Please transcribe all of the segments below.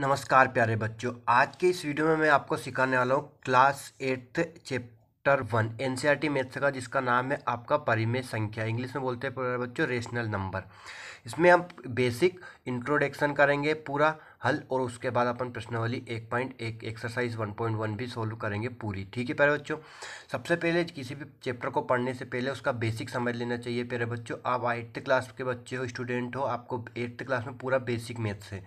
नमस्कार प्यारे बच्चों आज के इस वीडियो में मैं आपको सिखाने वाला हूँ class eighth chapter one N C e maths का जिसका नाम है आपका परिमेय संख्या इंग्लिश में बोलते हैं प्यारे बच्चों रेशनल नंबर इसमें हम बेसिक इंट्रोडक्शन करेंगे पूरा हल और उसके बाद अपन प्रश्नवली एक पॉइंट एक एक्सरसाइज वन पॉइंट वन भी सोल्व करेंगे पूरी ठीक है प्यारे बच्चों सबसे पहले किसी भी चैप्टर को पढ़ने से पहले उसका बेसिक समझ लेना चाहिए प्यारे बच्चों आप एट्थ क्लास के बच्चे हो स्टूडेंट हो आपको एट्थ क्लास में पूरा बेसिक मैथ्स है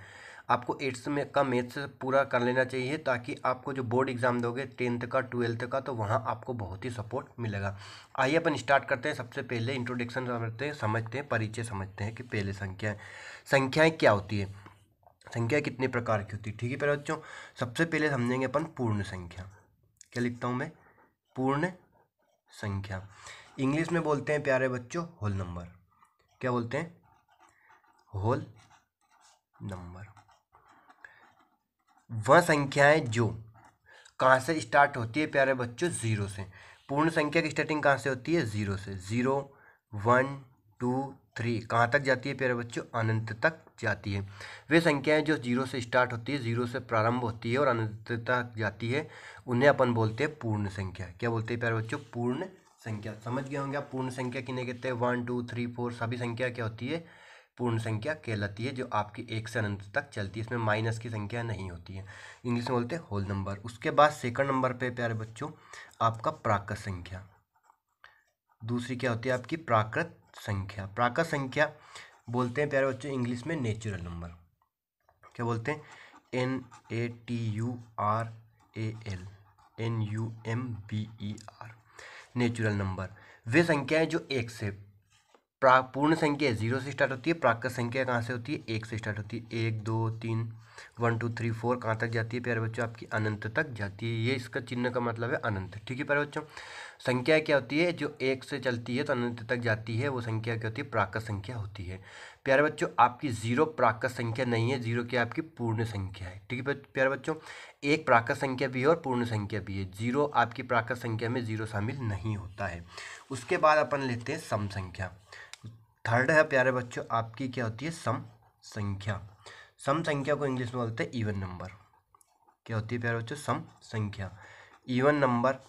आपको एट्स में का मैथ्स पूरा कर लेना चाहिए ताकि आपको जो बोर्ड एग्ज़ाम दोगे टेंथ का ट्वेल्थ का तो वहाँ आपको बहुत ही सपोर्ट मिलेगा आइए अपन स्टार्ट करते हैं सबसे पहले इंट्रोडक्शन समझते हैं समझते हैं परिचय समझते हैं कि पहले संख्याएँ संख्याएँ क्या होती है संख्या कितने प्रकार की होती है ठीक है पहले बच्चों सबसे पहले समझेंगे अपन पूर्ण संख्या क्या लिखता हूँ मैं पूर्ण संख्या इंग्लिश में बोलते हैं प्यारे बच्चों होल नंबर क्या बोलते हैं होल नंबर वह संख्याएं जो कहाँ से स्टार्ट होती है प्यारे बच्चों ज़ीरो से पूर्ण संख्या की स्टार्टिंग कहाँ से होती है ज़ीरो से ज़ीरो वन टू थ्री कहाँ तक जाती है प्यारे बच्चों अनंत तक जाती है वे संख्याएं जो जीरो से स्टार्ट होती है जीरो से प्रारंभ होती है और अनंत तक जाती है उन्हें अपन बोलते हैं पूर्ण संख्या क्या बोलते हैं प्यारे बच्चों पूर्ण संख्या समझ गए होंगे आप पूर्ण संख्या किन्हें कहते हैं वन टू थ्री फोर सभी संख्या क्या होती है पूर्ण संख्या कहलाती है जो आपकी एक से अनंत तक चलती है इसमें माइनस की संख्या नहीं होती है इंग्लिश में बोलते हैं होल नंबर उसके बाद सेकंड नंबर पे प्यारे बच्चों आपका प्राकृत संख्या दूसरी क्या होती है आपकी प्राकृत संख्या प्राकृत संख्या बोलते हैं प्यारे बच्चों इंग्लिश में नेचुरल नंबर क्या बोलते हैं N A T U R A L N U M B E R natural number वे संख्याएं जो एक से प्रा पूर्ण संख्या जीरो से स्टार्ट होती है प्राकृत संख्या कहाँ से होती है एक से स्टार्ट होती है एक दो तीन वन टू थ्री फोर कहाँ तक जाती है प्यारे बच्चों आपकी अनंत तक जाती है ये इसका चिन्ह का मतलब है अनंत ठीक है प्यारे बच्चों संख्या क्या होती है जो एक से चलती है तो अनंत तक जाती है वो संख्या क्या होती है प्राकृत संख्या होती है प्यारे बच्चों आपकी जीरो प्राकृत संख्या नहीं है जीरो क्या आपकी पूर्ण संख्या है ठीक है प्यारे बच्चों एक प्राकृत संख्या भी है और पूर्ण संख्या भी है जीरो आपकी प्राकृत संख्या में जीरो शामिल नहीं होता है उसके बाद अपन लेते हैं सम संख्या थर्ड है प्यारे बच्चों आपकी क्या होती है सम संख्या सम संख्या को इंग्लिश में बोलते हैं इवन नंबर क्या होती है प्यारे बच्चों सम संख्या even number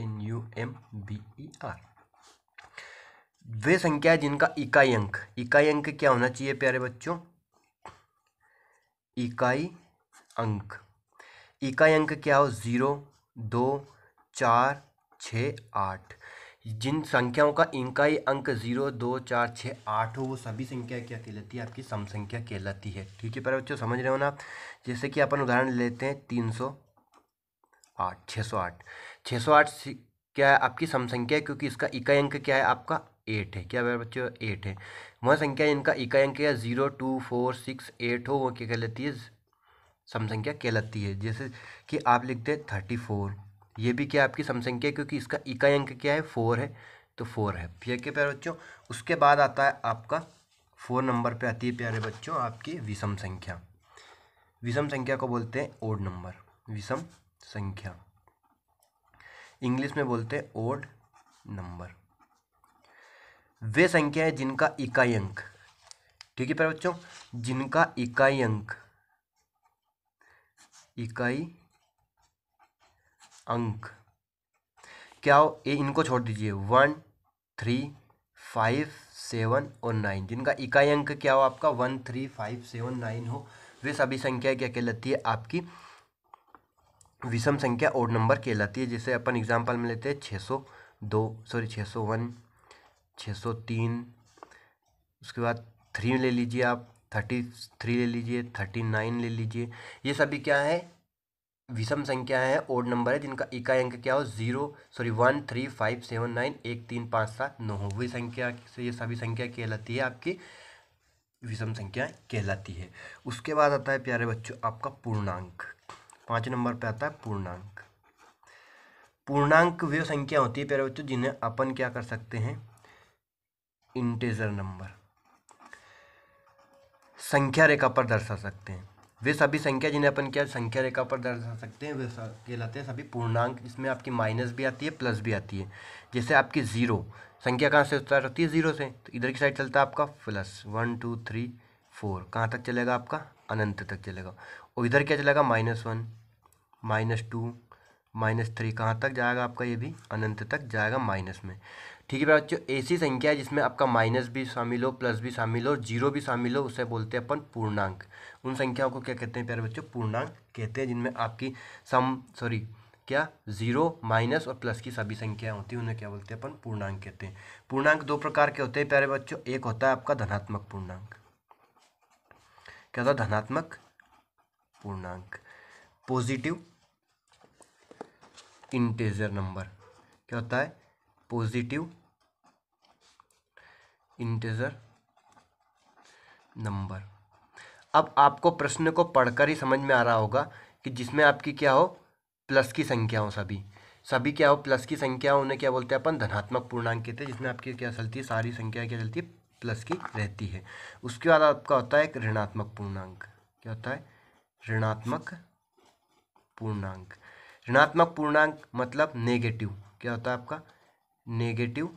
N U M B E R वे संख्या है जिनका इकाई अंक इकाई अंक क्या होना चाहिए प्यारे बच्चों इकाई अंक इकाई अंक क्या हो ज़ीरो दो चार छ आठ जिन संख्याओं का इंकाई अंक जीरो दो चार छः आठ हो वो सभी संख्या क्या कहलाती है आपकी सम संख्या कहलाती है ठीक है पर बच्चों समझ रहे हो ना आप जैसे कि अपन उदाहरण लेते हैं तीन सौ आठ छः सौ आठ छः सौ आठ क्या है आपकी सम संख्या है क्योंकि इसका इकाई अंक क्या है आपका एट है क्या बच्चों एट है वह संख्या इनका इकाई अंक है zero two four six eight हो वो क्या कहलाती है समसंख्या कहलाती है जैसे कि आप लिखते हैं थर्टी फोर ये भी क्या आपकी समसंख्या है क्योंकि इसका इकाई अंक क्या है फोर है तो फोर है ठीक है प्यारे बच्चों उसके बाद आता है आपका फोर नंबर पे आती है प्यारे बच्चों आपकी विषम संख्या विषम संख्या को बोलते हैं ओड नंबर विषम संख्या इंग्लिश में बोलते हैं ओड नंबर वे संख्या है जिनका इकाई अंक ठीक है प्यारे बच्चों जिनका इकाई अंक इकाई अंक क्या हो ये इनको छोड़ दीजिए वन थ्री फाइव सेवन और नाइन जिनका इकाई अंक क्या हो आपका one three five seven nine हो वे सभी संख्या क्या कहलाती है आपकी विषम संख्या और नंबर कहलाती है जिसे अपन एग्जाम्पल में लेते हैं छः सौ दो सॉरी छः सौ वन छः सौ तीन उसके बाद थ्री ले लीजिए आप थर्टी थ्री ले लीजिए थर्टी नाइन ले लीजिए ये सभी क्या है विषम संख्या है ओड नंबर है जिनका इकाई अंक क्या हो zero sorry one three five seven nine एक तीन पाँच सात नौ हो वही संख्या से ये सभी संख्या कहलाती है आपकी विषम संख्या कहलाती है उसके बाद आता है प्यारे बच्चों आपका पूर्णांक पाँच नंबर पे आता है पूर्णांक पूर्णांक वे संख्या होती है प्यारे बच्चों जिन्हें अपन क्या कर सकते हैं इंटेजर नंबर संख्या रेखा पर दर्शा सकते हैं वे सभी संख्या जिन्हें अपन क्या संख्या रेखा पर दर्शा सकते हैं वे कहलाते हैं सभी पूर्णांक इसमें आपकी माइनस भी आती है प्लस भी आती है जैसे आपकी ज़ीरो संख्या कहाँ से स्टार्ट होती है ज़ीरो से तो इधर की साइड चलता है आपका plus one two three four कहाँ तक चलेगा आपका अनंत तक चलेगा और इधर क्या चलेगा minus one minus two minus three कहाँ तक जाएगा आपका ये भी अनंत तक जाएगा माइनस में ठीक है बच्चों ऐसी संख्या है जिसमें आपका माइनस भी शामिल हो प्लस भी शामिल हो जीरो भी शामिल हो उसे बोलते हैं अपन पूर्णांक उन संख्याओं को क्या कहते हैं प्यारे बच्चों पूर्णांक कहते हैं जिनमें आपकी सम सॉरी क्या जीरो माइनस और प्लस की सभी संख्याएं होती हैं उन्हें क्या बोलते हैं अपन पूर्णांक कहते हैं पूर्णांक दो प्रकार के होते हैं प्यारे बच्चों एक होता है आपका धनात्मक पूर्णांक क्या होता है धनात्मक पूर्णांक पॉजिटिव इंटेजर नंबर क्या होता है पॉजिटिव इंटीजर नंबर अब आपको प्रश्न को पढ़कर ही समझ में आ रहा होगा कि जिसमें आपकी क्या हो प्लस की संख्या हो सभी सभी क्या हो प्लस की संख्या उन्हें क्या बोलते हैं अपन धनात्मक पूर्णांक कहते हैं जिसमें आपकी क्या चलती है सारी संख्या क्या चलती है प्लस की रहती है उसके बाद आपका होता है एक ऋणात्मक पूर्णांक क्या होता है ऋणात्मक पूर्णांक ऋणात्मक पूर्णांक मतलब नेगेटिव क्या होता है आपका negative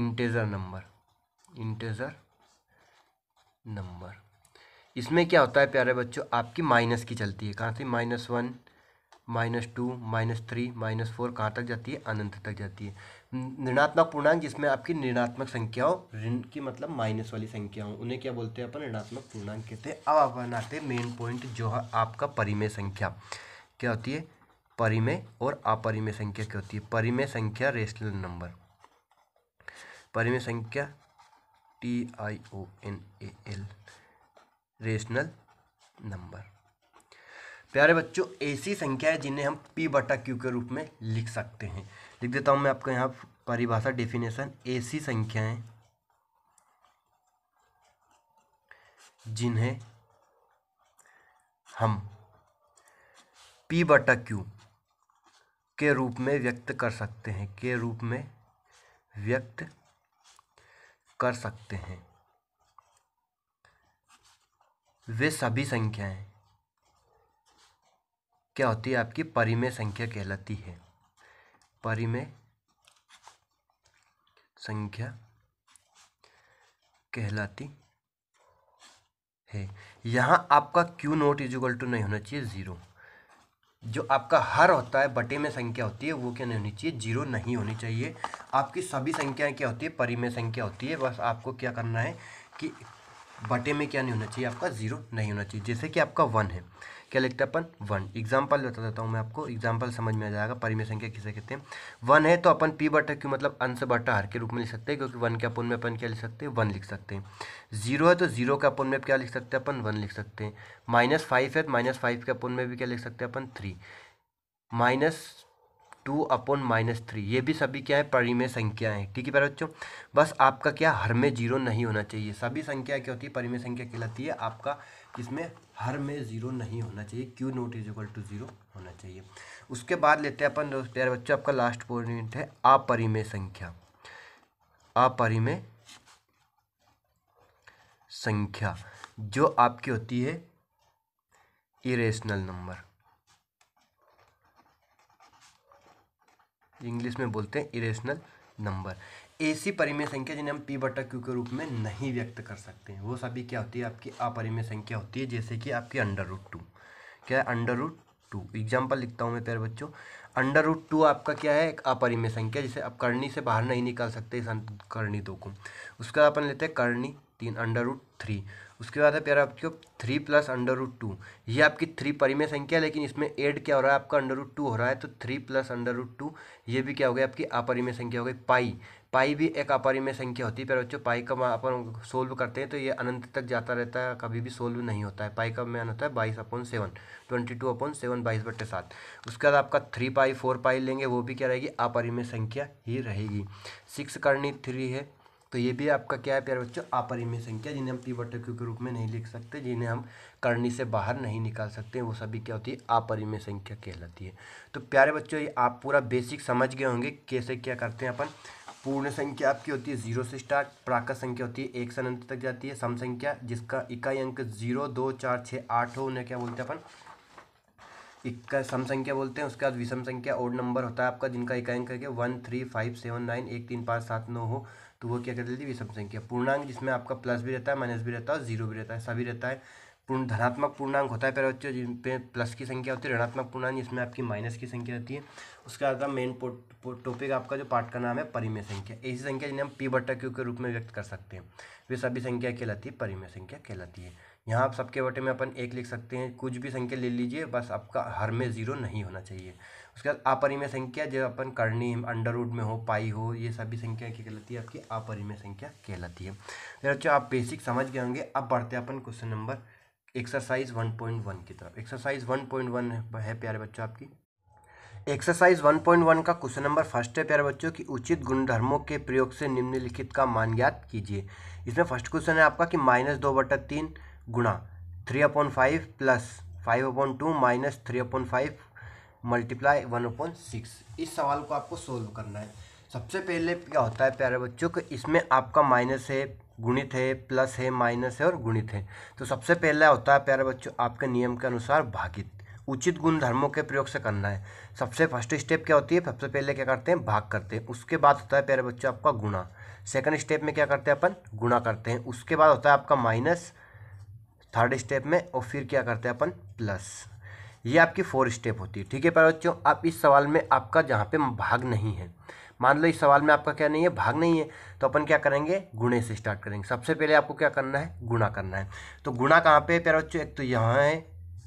integer number integer number इसमें क्या होता है प्यारे बच्चों आपकी माइनस की चलती है कहाँ से minus one minus two minus three minus four कहाँ तक जाती है अनंत तक जाती है ऋणात्मक पूर्णांक जिसमें आपकी ऋणात्मक संख्याओं ऋण की मतलब माइनस वाली संख्याओं उन्हें क्या बोलते हैं अपन ऋणात्मक पूर्णांक कहते हैं अब आप बनाते हैं मेन पॉइंट जो है आपका परिमेय संख्या क्या होती है परिमेय और अपरिमेय संख्या क्या होती है परिमेय संख्या रेशनल नंबर परिमेय संख्या T I O N A L rational number प्यारे बच्चों ऐसी संख्या है जिन्हें हम पी बटा क्यू के रूप में लिख सकते हैं लिख देता हूं मैं आपको यहाँ परिभाषा डेफिनेशन ऐसी संख्याएं जिन्हें हम पी बटा क्यू के रूप में व्यक्त कर सकते हैं के रूप में व्यक्त कर सकते हैं वे सभी संख्याएं क्या होती है आपकी परिमेय संख्या कहलाती है परिमेय संख्या कहलाती है यहाँ आपका Q not is equal to नहीं होना चाहिए ज़ीरो जो आपका हर होता है बटे में संख्या होती है वो क्या नहीं होनी चाहिए जीरो नहीं होनी चाहिए आपकी सभी संख्याएं क्या होती है में संख्या होती है बस आपको क्या करना है कि बटे में क्या नहीं होना चाहिए आपका ज़ीरो नहीं होना चाहिए जैसे कि आपका वन है क्या लिखते हैं अपन वन एग्जाम्पल बता देता हूँ मैं आपको एग्जाम्पल समझ में आ जाएगा परिमेय संख्या किसे कहते हैं वन है तो अपन पी बटा क्यू मतलब अंश बटा हर के रूप में लिख सकते हैं क्योंकि वन के अपन में अपन क्या लिख सकते हैं वन लिख सकते हैं जीरो है तो जीरो के अपन में क्या लिख सकते हैं अपन वन लिख सकते हैं माइनस फाइव है तो माइनस फाइव के अपन में भी क्या लिख सकते हैं अपन three minus two upon minus three ये भी सभी क्या है परिमेय संख्या है ठीक है प्यारे बच्चों बस आपका क्या हर में जीरो नहीं होना चाहिए सभी संख्या क्या होती है परिमेय संख्या कहलाती है आपका इसमें हर में ज़ीरो नहीं होना चाहिए Q not is equal to zero होना चाहिए उसके बाद लेते हैं अपन दोस्त बच्चों आपका लास्ट पॉइंट है अपरिमेय संख्या अपरिमेय संख्या जो आपकी होती है इरेशनल नंबर इंग्लिश में बोलते हैं इरेशनल नंबर ऐसी परिमेय संख्या जिन्हें हम पी बटा क्यू के रूप में नहीं व्यक्त कर सकते हैं वो सभी क्या होती है आपकी अपरिमेय संख्या होती है जैसे कि आपकी अंडर रूट टू क्या है अंडर रूट टू एग्जाम्पल लिखता हूँ मैं प्यारे बच्चों अंडर रूट टू आपका क्या है एक अपरिमेय संख्या जिसे आप करनी से बाहर नहीं निकाल सकते इस करनी दो को उसके बाद अपन लेते हैं करनी तीन अंडर रूट थ्री उसके बाद है प्यारा आपको three plus under root two ये आपकी थ्री परिमेय संख्या है लेकिन इसमें एड क्या हो रहा है आपका अंडर रूट टू हो रहा है तो three plus under root two ये भी क्या हो गया आपकी अपरिमेय संख्या हो गई पाई पाई भी एक अपरिमेय संख्या होती है पर बच्चों पाई का अपन सोल्व करते हैं तो ये अनंत तक जाता रहता है कभी भी सोल्व नहीं होता है पाई का मैन होता है बाईस upon seven twenty two upon seven बाईस बट्टे सात उसके बाद आपका थ्री पाई फोर पाई लेंगे वो भी क्या रहेगी अपरिमेय संख्या ही रहेगी सिक्स करनी थ्री है तो ये भी आपका क्या है प्यारे बच्चों अपरिमेय संख्या जिन्हें हम पी बटे क्यू के रूप में नहीं लिख सकते जिन्हें हम करनी से बाहर नहीं निकाल सकते वो सभी क्या होती है अपरिमेय संख्या कहलाती है तो प्यारे बच्चों ये आप पूरा बेसिक समझ गए होंगे कैसे क्या करते हैं अपन पूर्ण संख्या आपकी होती है जीरो से स्टार्ट प्राकृत संख्या होती है एक से अनंत तक जाती है सम संख्या जिसका इकाई अंक जीरो दो चार छः आठ हो उन्हें क्या बोलते हैं अपन इक्का सम संख्या बोलते हैं उसके बाद विषम संख्या और नंबर होता है आपका जिनका इकाई अंक है one three five seven nine एक तीन पाँच सात नौ हो तो वो क्या कर देती है विषम संख्या पूर्णांक जिसमें आपका प्लस भी रहता है माइनस भी रहता है और जीरो भी रहता है सभी रहता है पूर्ण धनात्मक पूर्णांक होता है प्यारे बच्चों जिन पे प्लस की संख्या होती है ऋणात्मक पूर्णांक जिसमें आपकी माइनस की संख्या होती है उसके बाद मेन टॉपिक आपका जो पार्ट का नाम है परिमेय संख्या ऐसी संख्या जिन्हें हम पी बटा क्यू के रूप में व्यक्त कर सकते हैं वे सभी संख्या कहलाती है परिमय संख्या कहलाती है यहाँ आप सबके बटे में अपन एक लिख सकते हैं कुछ भी संख्या ले लीजिए बस आपका हर में ज़ीरो नहीं होना चाहिए उसके बाद अपरिमय संख्या जो अपन करनी अंडरवुड में हो पाई हो ये सभी संख्या क्या कहलाती है आपकी अपरिमय संख्या कहलाती है बच्चों आप बेसिक समझ गए होंगे अब बढ़ते हैं अपन क्वेश्चन नंबर एक्सरसाइज 1.1 की तरफ एक्सरसाइज 1.1 है प्यारे बच्चों आपकी एक्सरसाइज 1.1 का क्वेश्चन नंबर फर्स्ट है प्यारे बच्चों की उचित गुणधर्मों के प्रयोग से निम्नलिखित का मान ज्ञात कीजिए इसमें फर्स्ट क्वेश्चन है आपका कि माइनस दो बटा तीन गुणा three upon five plus five upon two minus three upon five multiply one upon six इस सवाल को आपको सोल्व करना है सबसे पहले क्या होता है प्यारे बच्चों कि इसमें आपका माइनस है गुणित है प्लस है माइनस है और गुणित है तो सबसे पहला होता है प्यारे बच्चों आपके नियम के अनुसार भागित उचित गुण धर्मों के प्रयोग से करना है सबसे फर्स्ट स्टेप क्या होती है सबसे पहले क्या करते हैं भाग करते हैं उसके बाद होता है प्यारे बच्चों आपका गुणा सेकंड स्टेप में क्या करते हैं अपन गुणा करते हैं उसके बाद होता है आपका माइनस थर्ड स्टेप में और फिर क्या करते हैं अपन प्लस ये आपकी फोर स्टेप होती है ठीक है प्यारे बच्चों अब इस सवाल में आपका जहाँ पर भाग नहीं है मान लो इस सवाल में आपका क्या नहीं है भाग नहीं है तो अपन क्या करेंगे गुणे से स्टार्ट करेंगे सबसे पहले आपको क्या करना है गुणा करना है तो गुणा कहाँ पे प्यारे बच्चों एक तो यहाँ है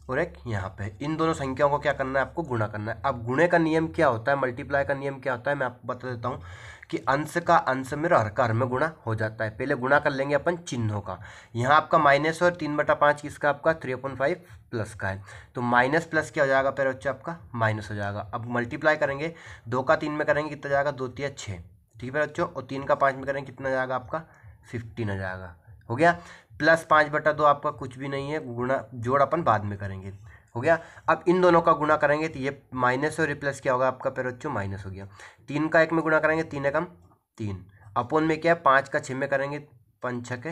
और एक यहाँ पे इन दोनों संख्याओं को क्या करना है आपको गुणा करना है अब गुणे का नियम क्या होता है मल्टीप्लाई का नियम क्या होता है मैं आपको बता देता हूँ कि अंश का अंश में रह हर का हर में गुणा हो जाता है पहले गुणा कर लेंगे अपन चिन्हों का यहाँ आपका माइनस और तीन बटा पाँच किसका आपका थ्री पॉइंट फाइव प्लस का है तो माइनस प्लस क्या हो जाएगा पहले बच्चा आपका माइनस हो जाएगा अब मल्टीप्लाई करेंगे दो का तीन में करेंगे कितना जाएगा दो तीन छः ठीक है बच्चों और तीन का पाँच में करेंगे कितना जाएगा आपका फिफ्टीन हो जाएगा हो गया प्लस पाँच बटा दो आपका कुछ भी नहीं है गुणा जोड़ अपन बाद में करेंगे हो गया अब इन दोनों का गुणा करेंगे तो ये माइनस और रिप्लेस क्या होगा आपका पैर बच्चों माइनस हो गया तीन का एक में गुणा करेंगे तीन एकम तीन अपोन में क्या है पाँच का छः में करेंगे पंच के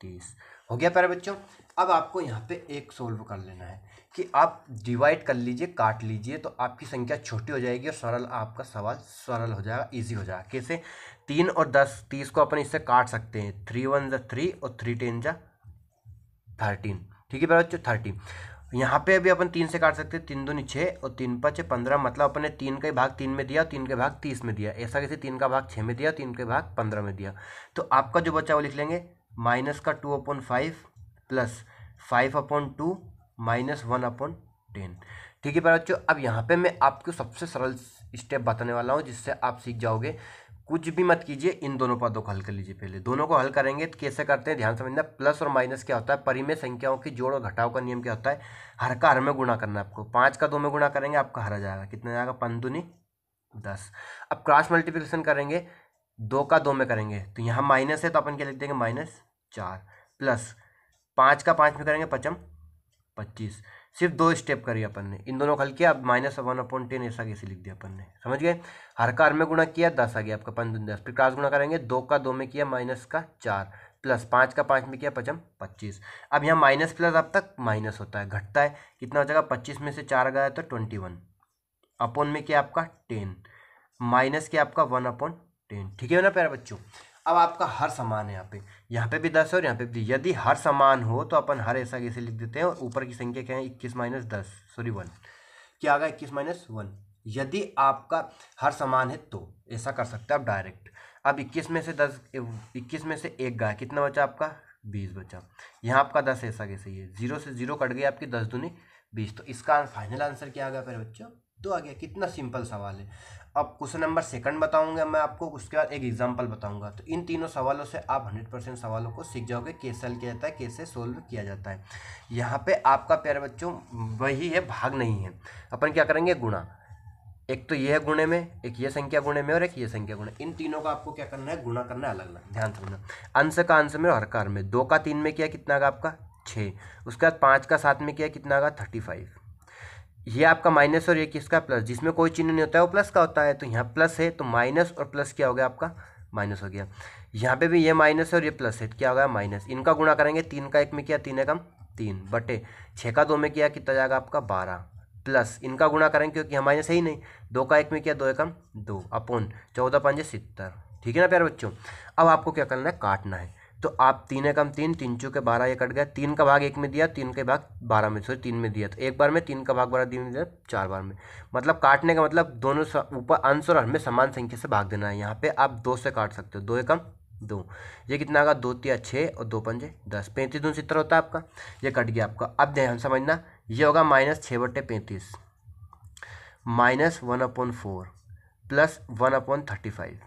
तीस हो गया पैर बच्चों अब आपको यहाँ पे एक सोल्व कर लेना है कि आप डिवाइड कर लीजिए काट लीजिए तो आपकी संख्या छोटी हो जाएगी और सरल आपका सवाल सरल हो जाएगा इजी हो जाएगा कैसे तीन और दस तीस को अपन इससे काट सकते हैं थ्री वन जा थ्री और थ्री टेन जा थर्टीन ठीक है पैर बच्चों थर्टीन यहाँ पे अभी अपन तीन से काट सकते हैं तीन दो नीचे और तीन पाँच पंद्रह मतलब अपने तीन का भाग तीन में दिया तीन के भाग तीस में दिया ऐसा कैसे तीन का भाग छः में दिया तीन का भाग पंद्रह में दिया तो आपका जो बचा वो लिख लेंगे माइनस का two upon five plus five upon two minus one upon ten ठीक है बच्चों अब यहाँ पे मैं आपको सबसे सरल स्टेप बताने वाला हूँ जिससे आप सीख जाओगे कुछ भी मत कीजिए इन दोनों पदों को हल कर लीजिए पहले दोनों को हल करेंगे तो कैसे करते हैं ध्यान समझना प्लस और माइनस क्या होता है परिमेय संख्याओं की जोड़ और घटाव का नियम क्या होता है हर का हर में गुणा करना है आपको पाँच का दो में गुणा करेंगे आपका हर आ जाएगा कितना जाएगा पंदुनी दस अब क्रॉस मल्टीप्लिकेशन करेंगे दो का दो में करेंगे तो यहाँ माइनस है तो अपन क्या लिख देंगे माइनस चार प्लस पाँच का पाँच में करेंगे पचम पच्चीस सिर्फ दो स्टेप करी अपन ने इन दोनों का हल किया अब माइनस वन अपॉइंट टेन ऐसा कैसे लिख दिया अपन ने समझ गए हर का हर में गुणा किया दस आ गया आपका पंद्रह दस फिर क्रॉस गुणा करेंगे दो का दो में किया माइनस का चार प्लस पाँच का पाँच में किया पचम पच्चीस अब यहाँ माइनस प्लस अब तक माइनस होता है घटता है कितना हो जाएगा पच्चीस में से चार गया तो ट्वेंटी वन अपॉन में किया आपका टेन माइनस किया आपका वन अपॉन टेन ठीक है ना प्यारे बच्चों अब आपका हर समान है यहाँ पे यहाँ पे भी दस है और यहाँ पे भी यदि हर समान हो तो अपन हर ऐसा कैसे लिख देते हैं और ऊपर की संख्या क्या है इक्कीस माइनस दस सॉरी वन क्या आ गया इक्कीस माइनस वन यदि आपका हर समान है तो ऐसा कर सकते हैं आप डायरेक्ट अब इक्कीस में से दस इक्कीस में से एक गाय कितना बचा आपका बीस बचा यहाँ आपका दस ऐसा कैसे ही है जीरो से जीरो कट गया आपकी दस दूनी बीस तो इसका फाइनल आंसर क्या आ गया मेरे बच्चों तो आ गया कितना सिंपल सवाल है अब क्वेश्चन नंबर सेकंड बताऊंगा मैं आपको उसके बाद एक एग्जांपल बताऊंगा तो इन तीनों सवालों से आप 100 परसेंट सवालों को सीख जाओगे कैसे किया जाता है कैसे सोल्व किया जाता है यहाँ पे आपका प्यारे बच्चों वही है भाग नहीं है अपन क्या करेंगे गुणा एक तो ये है गुणे में एक ये संख्या गुणे में और एक ये संख्या गुणे इन तीनों का आपको क्या करना है गुणा करना है अलग अलग ध्यान समझना अंश का अंश में और हरकार में दो का तीन में किया कितना का आपका छः उसके बाद पाँच का सात में किया कितना का थर्टी फाइव ये आपका माइनस और ये किसका प्लस जिसमें कोई चिन्ह नहीं होता है वो प्लस का होता है तो यहाँ प्लस है तो माइनस और प्लस क्या हो गया आपका माइनस हो गया यहाँ पे भी ये माइनस और ये प्लस है तो क्या हो गया माइनस इनका गुणा करेंगे तीन का एक में किया तीन एकम तीन बटे छः का दो में किया कितना जाएगा आपका बारह प्लस इनका गुणा करेंगे क्योंकि यहाँ माइनस है ही नहीं दो का एक में किया दो एकम दो अपोन चौदह पाँच सत्तर ठीक है ना प्यारे बच्चों अब आपको क्या करना है काटना है तो आप तीन कम तीन तीन चू के बारह ये कट गया तीन का भाग एक में दिया तीन के भाग बारह में सॉरी तीन में दिया तो एक बार में तीन का भाग बारह दिन में दिया चार बार में मतलब काटने का मतलब दोनों ऊपर अंश और हमें समान संख्या से भाग देना है यहाँ पे आप दो से काट सकते हो दो एकम दो ये कितना आगा दो तिया छः और दो पंजे दस पैंतीस दो सत्तर होता है आपका ये कट गया आपका अब ध्यान समझना ये होगा माइनस छः बट्टे पैंतीस minus one upon four plus one upon thirty five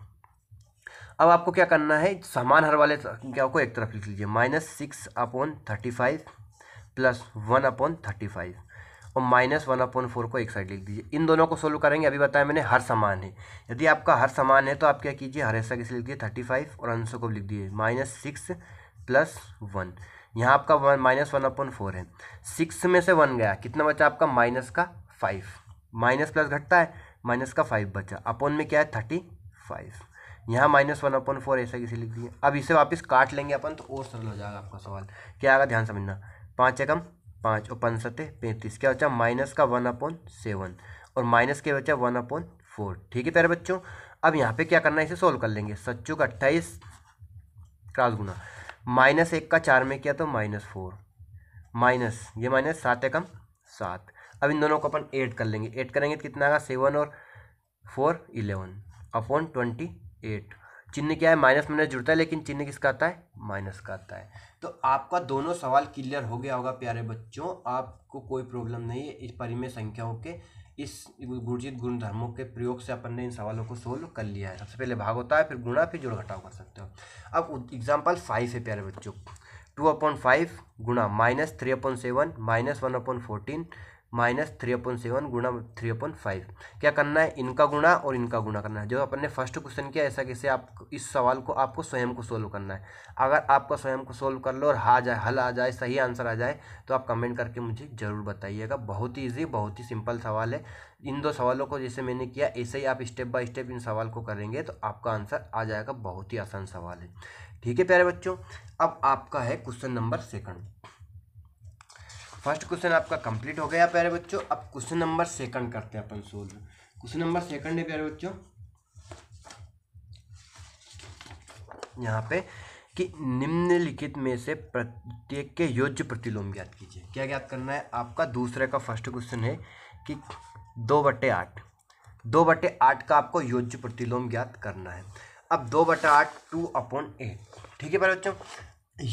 अब आपको क्या करना है समान हर वाले क्या को एक तरफ लिख लीजिए minus six upon thirty five plus one upon thirty five और माइनस वन अपॉन फोर को एक साइड लिख दीजिए इन दोनों को सोल्व करेंगे अभी बताया मैंने हर समान है यदि आपका हर समान है तो आप क्या कीजिए हर हिस्सा किसे लिख दिए थर्टी फाइव और आंसर को लिख दिए माइनस सिक्स प्लस वन यहाँ आपका one minus one upon four है सिक्स में से वन गया कितना बचा आपका माइनस का फाइव माइनस प्लस घटता है माइनस का फाइव बचा अपॉन में क्या है थर्टी फाइव यहाँ माइनस वन अपॉइंट फोर ऐसा किसी लिख दिया अब इसे वापस काट लेंगे अपन तो और सरल हो जाएगा आपका सवाल क्या आएगा ध्यान समझना पाँच एकम पाँच और पन सत्य पैंतीस क्या बचा माइनस का वन अपॉन सेवन और माइनस के बचा वन अपॉन फोर ठीक है प्यारे बच्चों अब यहाँ पे क्या करना है इसे सोल्व कर लेंगे सच्चू का अट्ठाईस क्रॉस गुना माइनस एक का चार में किया तो माइनस फोर माइनस ये माइनस सात एकम सात अब इन दोनों को अपन ऐड कर लेंगे ऐड करेंगे तो कितना आएगा सेवन और four eleven upon twenty eight चिन्ह क्या है माइनस माइनस जुड़ता है लेकिन चिन्ह किसका आता है माइनस का आता है तो आपका दोनों सवाल क्लियर हो गया होगा प्यारे बच्चों आपको कोई प्रॉब्लम नहीं है इस परिमेय संख्याओं के इस गुरुजित गुण धर्मों के प्रयोग से अपन ने इन सवालों को सोल्व कर लिया है सबसे पहले भाग होता है फिर गुणा फिर जोड़ घटाव कर सकते हो अब एग्जाम्पल फाइव है प्यारे बच्चों टू अपॉइंट फाइव गुणा minus three upon seven minus one upon fourteen minus three upon seven गुणा थ्री अपन फाइव क्या करना है इनका गुणा और इनका गुणा करना है जो अपन ने फर्स्ट क्वेश्चन किया ऐसा कैसे आप इस सवाल को आपको स्वयं को सोल्व करना है अगर आपका स्वयं को सोल्व कर लो और हा जाए हल आ जाए सही आंसर आ जाए तो आप कमेंट करके मुझे ज़रूर बताइएगा बहुत ही ईजी बहुत ही सिंपल सवाल है इन दो सवालों को जैसे मैंने किया ऐसे ही आप स्टेप बाय स्टेप इन सवाल को करेंगे तो आपका आंसर आ जाएगा बहुत ही आसान सवाल है ठीक है प्यारे बच्चों अब आपका है question number second first question आपका कंप्लीट हो गया प्यारे बच्चों अब क्वेश्चन नंबर सेकंड करते हैं अपन सोल्व क्वेश्चन नंबर सेकंड है प्यारे बच्चों यहाँ पे कि निम्नलिखित में से प्रत्येक के योज्य प्रतिलोम ज्ञात कीजिए क्या ज्ञात करना है आपका दूसरे का फर्स्ट क्वेश्चन है कि दो बटे आठ दो बटे आठ का आपको योज्य प्रतिलोम ज्ञात करना है अब दो बटे आठ टू अपॉन एट ठीक है प्यारे बच्चों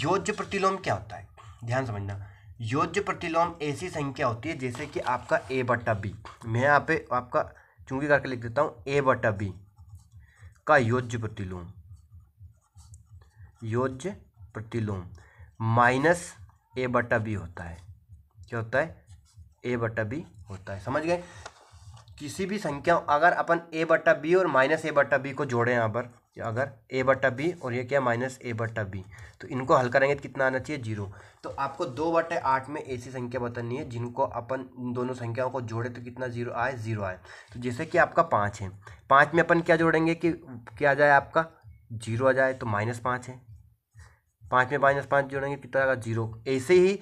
योज्य प्रतिलोम क्या होता है ध्यान समझना योज्य प्रतिलोम ऐसी संख्या होती है जैसे कि आपका ए बटा बी मैं यहाँ पे आपका चूंकि करके लिख देता हूँ ए बटा बी का योज्य प्रतिलोम योज्य प्रतिलोम माइनस ए बटा बी होता है क्या होता है ए बटा बी होता है समझ गए किसी भी संख्या अगर अपन ए बटा बी और माइनस ए बटा बी को जोड़ें यहाँ पर अगर ए बटा बी और ये क्या माइनस ए बटा बी तो इनको हल करेंगे तो कितना आना चाहिए जीरो तो आपको दो बटे आठ में ऐसी संख्या बतानी है जिनको अपन इन दोनों संख्याओं को जोड़े तो कितना जीरो आए जीरो आए तो जैसे कि आपका पाँच है पाँच में अपन क्या जोड़ेंगे कि क्या आ जाए आपका जीरो आ जाए तो माइनस पाँच है पाँच में माइनस पाँच जोड़ेंगे कितना आएगा जीरो ऐसे ही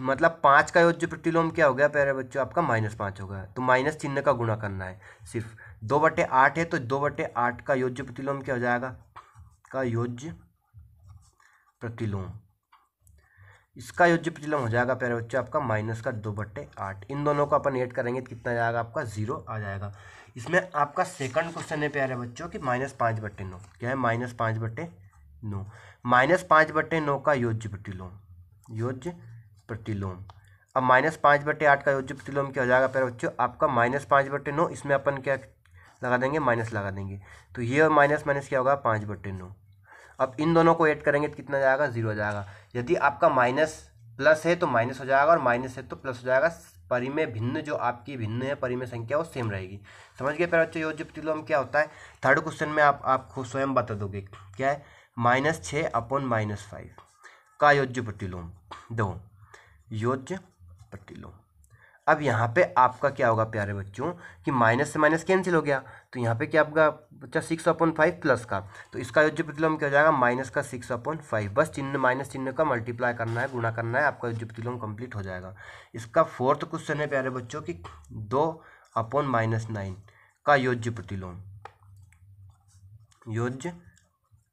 मतलब पाँच का योग जो प्रतिलोम क्या हो गया प्यारे बच्चों आपका माइनस पाँच हो गया तो माइनस चिन्ह का गुणा करना है सिर्फ दो बटे आठ है तो दो बटे आठ का योज्य प्रतिलोम क्या हो जाएगा का योज्य प्रतिलोम इसका योज्य प्रतिलोम हो जाएगा प्यारे बच्चों आपका माइनस का दो बट्टे आठ इन दोनों को अपन ऐड करेंगे तो कितना जाएगा आपका जीरो आ जाएगा इसमें आपका सेकंड क्वेश्चन है प्यारे बच्चों कि माइनस पाँच बट्टे नौ क्या है माइनस पाँच बट्टे नौ माइनस पाँच बट्टे नौ का योज्य प्रतिलोम योज्य प्रतिलोम अब माइनस पाँच बटे आठ का योज्य प्रतिलोम क्या हो जाएगा प्यारे बच्चों आपका माइनस पाँच बटे नौ इसमें अपन क्या लगा देंगे माइनस लगा देंगे तो ये और माइनस माइनस क्या होगा पाँच बट्टे नौ अब इन दोनों को ऐड करेंगे तो कितना जाएगा जीरो आ जाएगा यदि आपका माइनस प्लस है तो माइनस हो जाएगा और माइनस है तो प्लस हो जाएगा परिमेय भिन्न जो आपकी भिन्न है परिमेय संख्या वो सेम रहेगी समझ गए प्यारे बच्चों योज्य प्रतिलोम क्या होता है थर्ड क्वेश्चन में आप आपको स्वयं बता दोगे क्या है माइनस छः अपॉन माइनस फाइव का योज्य प्रतिलोम दो योज्य प्रतिलोम अब यहाँ पे आपका क्या होगा प्यारे बच्चों कि माइनस से माइनस कैंसिल हो गया तो यहाँ पे क्या आपका बच्चा सिक्स अपॉन फाइव प्लस का तो इसका युद्ध प्रतिलोम क्या हो जाएगा माइनस का सिक्स अपॉन फाइव बस चिन्ह माइनस चिन्ह का मल्टीप्लाई करना है गुणा करना है आपका युद्ध प्रतिलोम कंप्लीट हो जाएगा इसका फोर्थ क्वेश्चन है प्यारे बच्चों की दो अपॉन माइनस नाइन का योज्य प्रतिलोम योज्य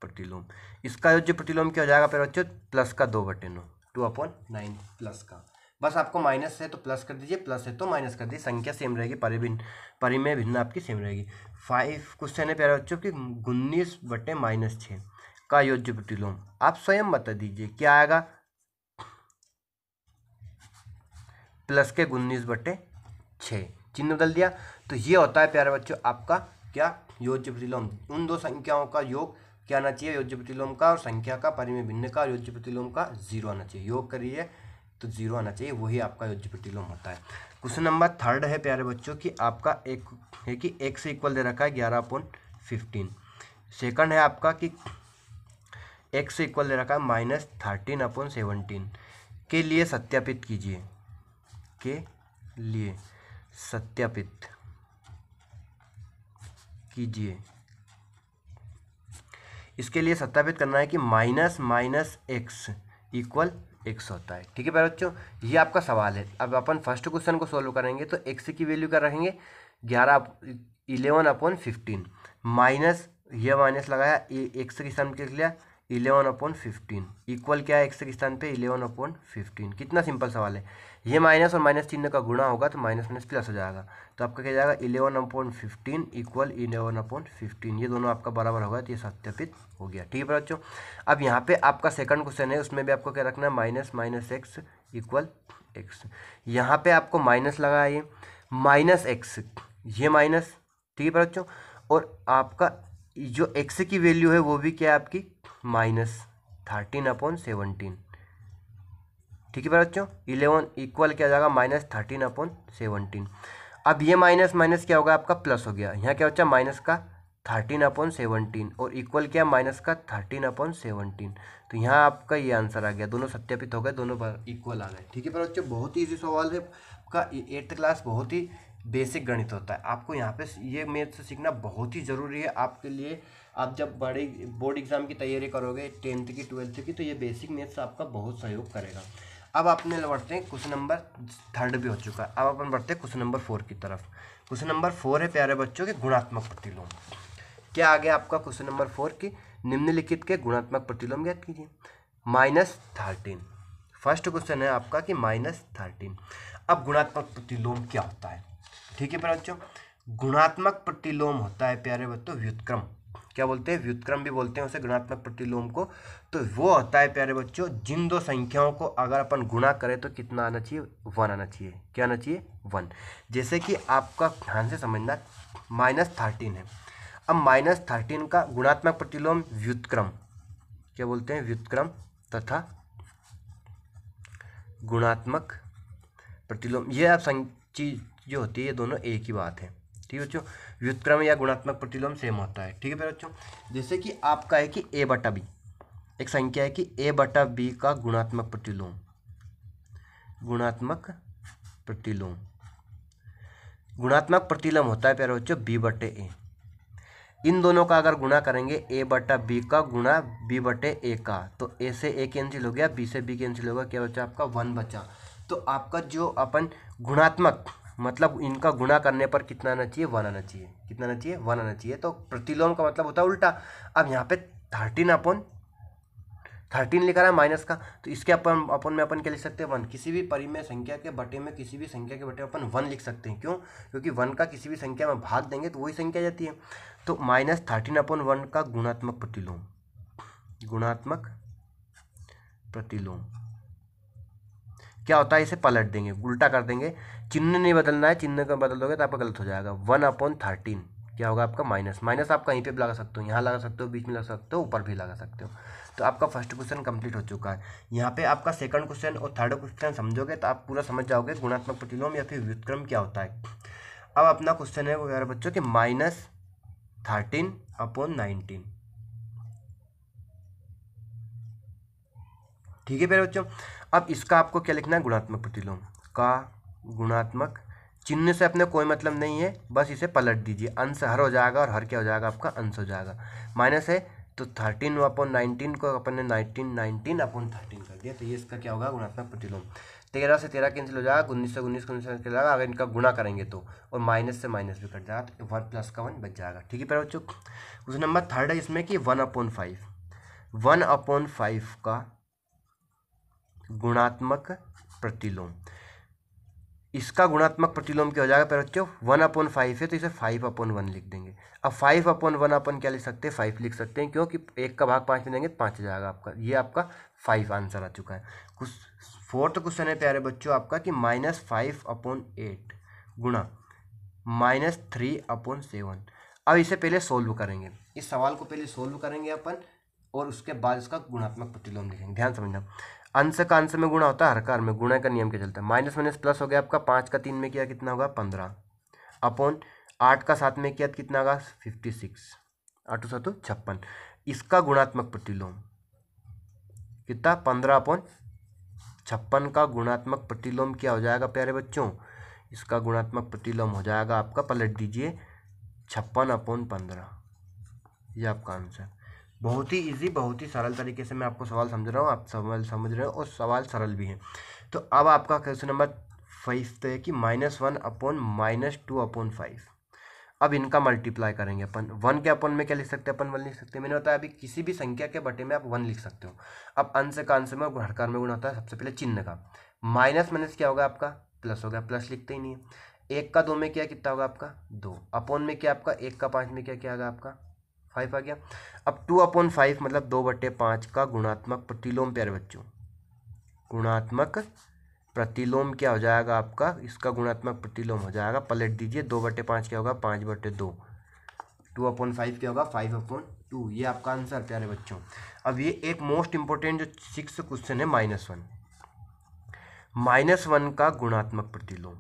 प्रतिलोम इसका योज्य प्रतिलोम क्या हो जाएगा प्यारे बच्चों प्लस का दो बटे नौ टू अपॉन नाइन प्लस का बस आपको माइनस है तो प्लस कर दीजिए प्लस है तो माइनस कर दीजिए संख्या सेम रहेगी परिभिन्न परिमेय भिन्न आपकी सेम रहेगी फाइव क्वेश्चन है प्यारे बच्चों की उन्नीस बटे माइनस छः का योज्य प्रतिलोम आप स्वयं बता दीजिए क्या आएगा प्लस के उन्नीस बटे छः चिन्ह बदल दिया तो ये होता है प्यारे बच्चों आपका क्या योज्य प्रतिलोम उन दो संख्याओं का योग क्या आना चाहिए योज्य प्रतिलोम का और संख्या का परिमय भिन्न का और योज्य प्रतिलोम का जीरो आना चाहिए योग करिए तो जीरो आना चाहिए वही आपका यूजिपिटिलोम होता है क्वेश्चन नंबर थर्ड है प्यारे बच्चों कि आपका एक है कि एक से इक्वल दे रखा है ग्यारह पॉइंट फिफ्टीन सेकेंड है आपका कि एक से इक्वल दे रखा है माइनस थर्टीन अपॉन सेवनटीन के लिए सत्यापित कीजिए के लिए सत्यापित कीजिए इसके लिए सत्यापित करना है कि minus minus x equal x होता है ठीक है प्यारे बच्चों ये आपका सवाल है अब अपन फर्स्ट क्वेश्चन को सॉल्व करेंगे तो एक्स की वैल्यू क्या रहेंगे ग्यारह इलेवन अपॉन फिफ्टीन माइनस ये माइनस लगाया एक्स के सम लिया इलेवन अपॉन फिफ्टीन इक्वल क्या है एक्स के स्थान पे इलेवन अपॉन फिफ्टीन कितना सिंपल सवाल है ये माइनस और माइनस चिन्ह का गुणा होगा तो माइनस माइनस प्लस हो जाएगा तो आपका क्या जाएगा eleven upon fifteen equal eleven upon fifteen ये दोनों आपका बराबर होगा तो ये सत्यापित हो गया ठीक है बच्चों अब यहाँ पे आपका सेकंड क्वेश्चन है उसमें भी आपको क्या रखना है minus minus x equal x यहाँ पे आपको माइनस लगा ये माइनस एक्स ये माइनस ठीक है बच्चों और आपका जो एक्स की वैल्यू है वो भी क्या है आपकी माइनस थर्टीन अपॉन सेवनटीन ठीक है बच्चों इलेवन इक्वल क्या जाएगा माइनस थर्टीन अपॉन सेवनटीन अब ये माइनस माइनस क्या होगा आपका प्लस हो गया यहाँ क्या बच्चा माइनस का थर्टीन अपॉन सेवनटीन और इक्वल क्या माइनस का थर्टीन अपॉन सेवनटीन तो यहाँ आपका ये आंसर आ गया दोनों सत्यापित हो गए दोनों पर इक्वल आ गए ठीक है पर बच्चों बहुत ही ईजी सवाल है आपका एट्थ क्लास बहुत ही बेसिक गणित होता है आपको यहाँ पे ये मैथ से सीखना बहुत ही ज़रूरी है आपके लिए आप जब बड़े बोर्ड एग्ज़ाम की तैयारी करोगे टेंथ की ट्वेल्थ की तो ये बेसिक मैथ्स आपका बहुत सहयोग करेगा अब आपने बढ़ते हैं क्वेश्चन नंबर थर्ड भी हो चुका है अब अपन बढ़ते हैं क्वेश्चन नंबर फोर की तरफ क्वेश्चन नंबर फोर है प्यारे बच्चों के गुणात्मक प्रतिलोम क्या आ गया आपका क्वेश्चन नंबर फोर की निम्नलिखित के गुणात्मक प्रतिलोम याद कीजिए माइनस थर्टीन फर्स्ट क्वेश्चन है आपका कि माइनस थर्टीन अब गुणात्मक प्रतिलोम क्या होता है ठीक है प्यारे बच्चों गुणात्मक प्रतिलोम होता है प्यारे बच्चों व्युतक्रम क्या बोलते हैं व्युत्क्रम भी बोलते हैं उसे गुणात्मक प्रतिलोम को तो वो होता है प्यारे बच्चों जिन दो संख्याओं को अगर अपन गुणा करें तो कितना आना चाहिए वन आना चाहिए क्या आना चाहिए वन जैसे कि आपका ध्यान से समझना माइनस थर्टीन है अब माइनस थर्टीन का गुणात्मक प्रतिलोम व्युत्क्रम क्या बोलते हैं व्युत्क्रम तथा गुणात्मक प्रतिलोम यह आप चीज जो होती है ये दोनों एक ही बात है ठीक है बच्चों व्युत्क्रम या गुणात्मक प्रतिलोम सेम होता है ठीक है मेरे बच्चों जैसे कि आपका है कि ए बटा बी एक संख्या है कि ए बटा बी का गुणात्मक प्रतिलोम गुणात्मक प्रतिलोम गुणात्मक प्रतिलोम होता है प्यारे बच्चों बी बटे ए इन दोनों का अगर गुणा करेंगे ए बटा बी का गुणा बी बटे ए का तो ए से ए कैंसिल हो गया बी से बी कैंसिल होगा क्या बच्चा आपका वन बचा तो आपका जो अपन गुणात्मक मतलब इनका गुणा करने पर कितना आना चाहिए वन आना चाहिए कितना आना चाहिए वन आना चाहिए तो प्रतिलोम का मतलब होता है उल्टा अब यहाँ पे थर्टीन अपन थर्टीन लिखा रहा है माइनस का तो इसके अपन अपन में अपन क्या लिख सकते हैं वन किसी भी परिमेय संख्या के बटे में किसी भी संख्या के बटे में अपन वन लिख सकते हैं क्यों क्योंकि वन का किसी भी संख्या में भाग देंगे तो वही संख्या जाती है तो माइनस थर्टीन अपन वन का गुणात्मक प्रतिलोम गुणात्मक प्रतिलोम क्या होता है इसे पलट देंगे उल्टा कर देंगे चिन्ह नहीं बदलना है चिन्ह का बदल दोगे तो आपका गलत हो जाएगा वन अपॉन थर्टीन क्या होगा आपका माइनस माइनस आप कहीं पे भी लगा सकते हो यहाँ लगा सकते हो बीच में लगा सकते हो ऊपर भी लगा सकते हो तो आपका फर्स्ट क्वेश्चन कंप्लीट हो चुका है यहाँ पे आपका सेकंड क्वेश्चन और थर्ड क्वेश्चन समझोगे तो आप पूरा समझ जाओगे गुणात्मक प्रतिलोम या फिर व्युतक्रम क्या होता है अब अपना क्वेश्चन है वो यार बच्चों कि माइनस थर्टीन अपॉन नाइनटीन ठीक है मेरे बच्चों अब इसका आपको क्या लिखना है गुणात्मक प्रतिलोम का गुणात्मक चिन्ह से अपने कोई मतलब नहीं है बस इसे पलट दीजिए अंश हर हो जाएगा और हर क्या हो जाएगा आपका अंश हो जाएगा माइनस है तो थर्टीन अपॉन नाइनटीन को अपन ने नाइनटीन नाइनटीन अपॉन थर्टीन कर दिया तो ये इसका क्या होगा गुणात्मक प्रतिलोम तेरह से तेरह कैंसिल हो जाएगा उन्नीस से उन्नीस उन्नीस कैंसिल जाएगा अगर इनका गुणा करेंगे तो और माइनस से माइनस भी कट जाएगा तो वन प्लस का वन बच जाएगा ठीक है पर बच्चों क्वेश्चन नंबर थर्ड है इसमें कि one upon five one upon five का गुणात्मक प्रतिलोम इसका गुणात्मक प्रतिलोम क्या हो जाएगा पहले बच्चों वन अपॉन फाइव है तो इसे फाइव अपॉन वन लिख देंगे अब फाइव अपॉन वन अपन क्या लिख सकते हैं फाइव लिख सकते हैं क्योंकि एक का भाग पाँच में देंगे पाँच हो जाएगा आपका ये आपका फाइव आंसर आ चुका है कुछ फोर्थ क्वेश्चन है प्यारे बच्चों आपका कि माइनस फाइव अपॉन एट गुणा माइनस थ्री अपॉन सेवन अब इसे पहले सोल्व करेंगे इस सवाल को पहले सोल्व करेंगे अपन और उसके बाद इसका गुणात्मक प्रतिलोम लिखेंगे ध्यान समझना अंश का अंश में गुणा होता है हरकार में गुणा का नियम क्या चलता है माइनस माइनस प्लस हो गया आपका पाँच का तीन में किया कितना होगा पंद्रह अपॉन आठ का सात में किया तो कितना होगा फिफ्टी सिक्स आठ सौ छप्पन इसका गुणात्मक प्रतिलोम कितना पंद्रह अपॉन छप्पन का गुणात्मक प्रतिलोम क्या हो जाएगा प्यारे बच्चों इसका गुणात्मक प्रतिलोम हो जाएगा आपका पलट दीजिए छप्पन अपॉन पंद्रह यह आपका आंसर बहुत ही इजी बहुत ही सरल तरीके से मैं आपको सवाल समझ रहा हूँ आप सवाल समझ रहे हो और सवाल सरल भी हैं तो अब आपका क्वेश्चन नंबर फाइव तो है कि minus one upon minus two upon five अब इनका मल्टीप्लाई करेंगे अपन वन के अपन में क्या लिख सकते हैं अपन वन लिख सकते हैं मैंने बताया अभी किसी भी संख्या के बटे में आप वन लिख सकते हो अब अंश का अंश में और हड़कार में गुण होता है सबसे पहले चिन्ह का माइनस माइनस क्या होगा आपका प्लस हो गया प्लस लिखते ही नहीं है एक का दो में क्या कितना होगा आपका दो अपोन में क्या आपका एक का पाँच में क्या क्या होगा आपका फाइव आ गया अब टू अपॉन फाइव मतलब दो बटे पाँच का गुणात्मक प्रतिलोम प्यारे बच्चों गुणात्मक प्रतिलोम क्या हो जाएगा आपका इसका गुणात्मक प्रतिलोम हो जाएगा पलट दीजिए दो बटे पाँच क्या होगा पाँच बटे दो टू अपॉन फाइव क्या होगा फाइव अपॉन टू ये आपका आंसर प्यारे बच्चों अब ये एक मोस्ट इंपॉर्टेंट जो सिक्स क्वेश्चन है माइनस वन माइनस वन का गुणात्मक प्रतिलोम